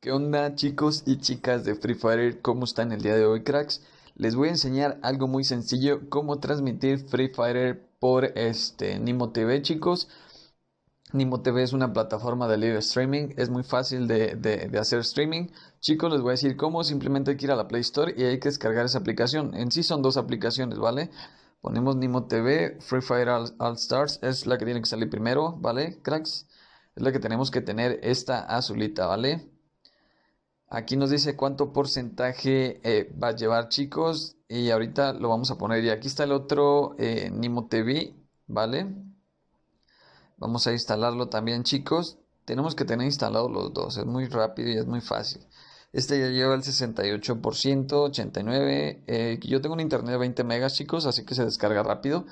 ¿Qué onda chicos y chicas de Free Fire? ¿Cómo están el día de hoy cracks? Les voy a enseñar algo muy sencillo, cómo transmitir Free Fire por este Nimo TV chicos. Nimo TV es una plataforma de live streaming, es muy fácil de, hacer streaming. Chicos, les voy a decir cómo, simplemente hay que ir a la Play Store y hay que descargar esa aplicación. En sí son dos aplicaciones, ¿vale? Ponemos Nimo TV, Free Fire All Stars, es la que tiene que salir primero, ¿vale? Cracks, es la que tenemos que tener esta azulita, ¿vale? Aquí nos dice cuánto porcentaje eh, va a llevar chicos y ahorita lo vamos a poner. Y aquí está el otro eh, Nimo TV, ¿vale? Vamos a instalarlo también chicos. Tenemos que tener instalados los dos, es muy rápido y es muy fácil. Este ya lleva el 68%, 89%. Eh, yo tengo un internet de 20 megas chicos, así que se descarga rápido.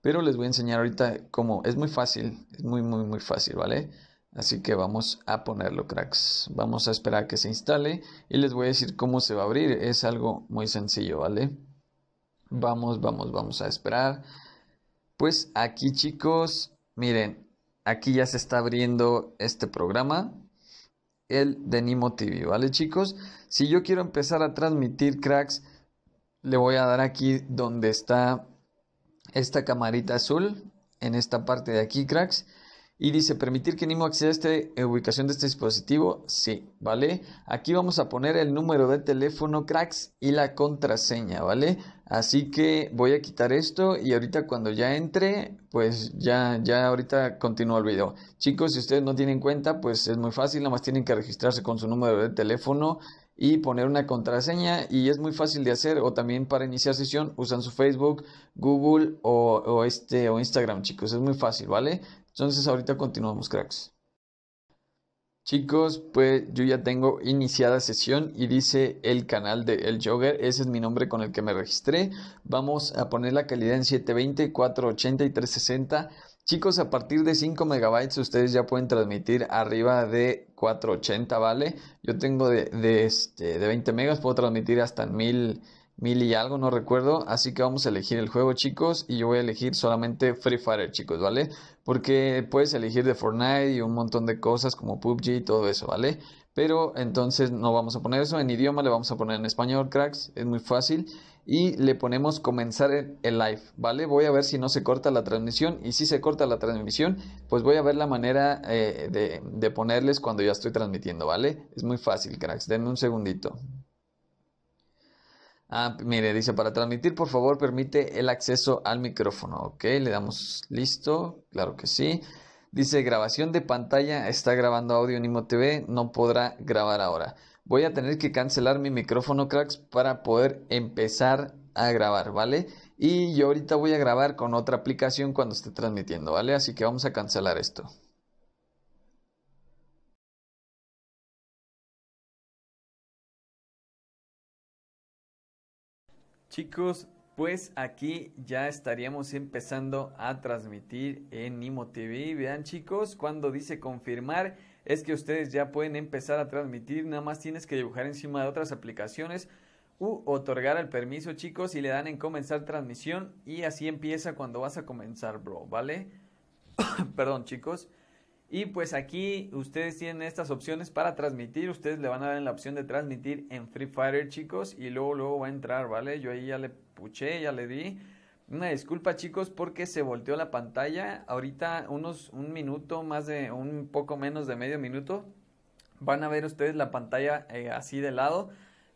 Pero les voy a enseñar ahorita cómo. Es muy fácil, es muy, muy, muy fácil, ¿vale? Así que vamos a ponerlo, cracks. Vamos a esperar a que se instale y les voy a decir cómo se va a abrir. Es algo muy sencillo, ¿vale? Vamos, vamos, vamos a esperar. Pues aquí, chicos, miren, aquí ya se está abriendo este programa, el de Nimo TV, ¿vale, chicos? Si yo quiero empezar a transmitir, cracks, le voy a dar aquí donde está esta camarita azul, en esta parte de aquí, cracks y dice, ¿permitir que NIMO acceda a esta eh, ubicación de este dispositivo? Sí, ¿vale? Aquí vamos a poner el número de teléfono, cracks, y la contraseña, ¿vale? Así que voy a quitar esto y ahorita cuando ya entre, pues ya, ya ahorita continúa el video. Chicos, si ustedes no tienen cuenta, pues es muy fácil, nada más tienen que registrarse con su número de teléfono y poner una contraseña y es muy fácil de hacer o también para iniciar sesión usan su Facebook, Google o este o Instagram chicos es muy fácil vale entonces ahorita continuamos, cracks. Chicos, pues yo ya tengo iniciada sesión y dice el canal de El Jogger, ese es mi nombre con el que me registré. Vamos a poner la calidad en 720, 480 y 360. Chicos, a partir de 5 megabytes ustedes ya pueden transmitir arriba de 480, ¿vale? Yo tengo de, este, de 20 megas, puedo transmitir hasta 1000 mil y algo, no recuerdo. Así que vamos a elegir el juego, chicos. Y yo voy a elegir solamente Free Fire, chicos, ¿vale? Porque puedes elegir de Fortnite y un montón de cosas como PUBG y todo eso, ¿vale? Pero entonces no vamos a poner eso en idioma, le vamos a poner en español, cracks. Es muy fácil. Y le ponemos comenzar el live, ¿vale? Voy a ver si no se corta la transmisión. Y si se corta la transmisión, pues voy a ver la manera eh, de, de ponerles cuando ya estoy transmitiendo, ¿vale? Es muy fácil, cracks. Denme un segundito. Ah, mire, dice, para transmitir, por favor, permite el acceso al micrófono. Ok, le damos listo, claro que sí. Dice, grabación de pantalla, está grabando audio en TV, no podrá grabar ahora. Voy a tener que cancelar mi micrófono, cracks, para poder empezar a grabar, ¿vale? Y yo ahorita voy a grabar con otra aplicación cuando esté transmitiendo, ¿vale? Así que vamos a cancelar esto. Chicos, pues aquí ya estaríamos empezando a transmitir en Imo TV. Vean chicos, cuando dice confirmar es que ustedes ya pueden empezar a transmitir. Nada más tienes que dibujar encima de otras aplicaciones u otorgar el permiso chicos y le dan en comenzar transmisión y así empieza cuando vas a comenzar, bro, ¿vale? Perdón chicos. Y pues aquí ustedes tienen estas opciones para transmitir. Ustedes le van a dar en la opción de transmitir en Free Fire, chicos. Y luego, luego va a entrar, ¿vale? Yo ahí ya le puché, ya le di. Una disculpa, chicos, porque se volteó la pantalla. Ahorita unos un minuto, más de un poco menos de medio minuto. Van a ver ustedes la pantalla eh, así de lado.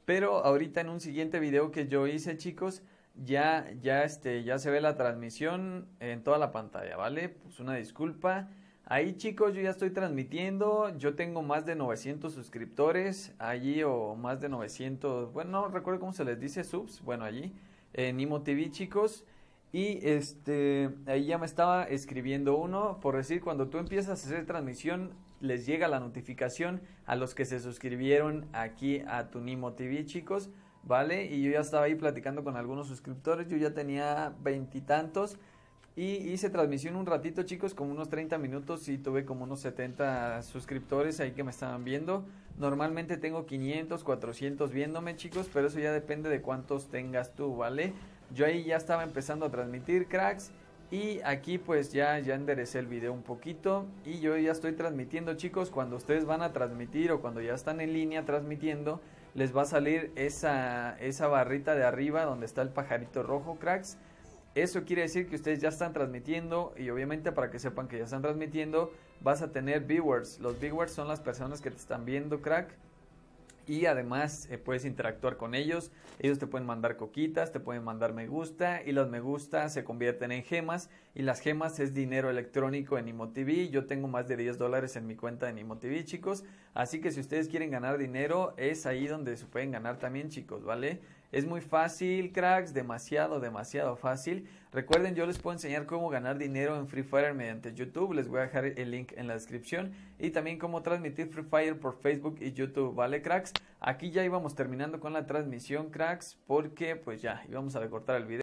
Pero ahorita en un siguiente video que yo hice, chicos, ya, ya, este, ya se ve la transmisión en toda la pantalla, ¿vale? Pues una disculpa. Ahí chicos, yo ya estoy transmitiendo, yo tengo más de 900 suscriptores allí o más de 900, bueno, no recuerdo cómo se les dice subs, bueno, allí en Nimo TV chicos. Y este, ahí ya me estaba escribiendo uno, por decir, cuando tú empiezas a hacer transmisión, les llega la notificación a los que se suscribieron aquí a tu Nimo TV chicos, ¿vale? Y yo ya estaba ahí platicando con algunos suscriptores, yo ya tenía veintitantos. Y hice transmisión un ratito, chicos, como unos 30 minutos y tuve como unos 70 suscriptores ahí que me estaban viendo. Normalmente tengo 500, 400 viéndome, chicos, pero eso ya depende de cuántos tengas tú, ¿vale? Yo ahí ya estaba empezando a transmitir cracks y aquí pues ya, ya enderecé el video un poquito y yo ya estoy transmitiendo, chicos, cuando ustedes van a transmitir o cuando ya están en línea transmitiendo, les va a salir esa, esa barrita de arriba donde está el pajarito rojo, cracks eso quiere decir que ustedes ya están transmitiendo y obviamente para que sepan que ya están transmitiendo vas a tener viewers. Los viewers son las personas que te están viendo, crack. Y además eh, puedes interactuar con ellos. Ellos te pueden mandar coquitas, te pueden mandar me gusta y los me gusta se convierten en gemas y las gemas es dinero electrónico en ImoTV. Yo tengo más de 10 dólares en mi cuenta de ImoTV, chicos. Así que si ustedes quieren ganar dinero, es ahí donde se pueden ganar también, chicos, ¿vale? Es muy fácil, cracks, demasiado, demasiado fácil. Recuerden, yo les puedo enseñar cómo ganar dinero en Free Fire mediante YouTube. Les voy a dejar el link en la descripción. Y también cómo transmitir Free Fire por Facebook y YouTube, ¿vale, cracks? Aquí ya íbamos terminando con la transmisión, cracks, porque pues ya íbamos a recortar el video.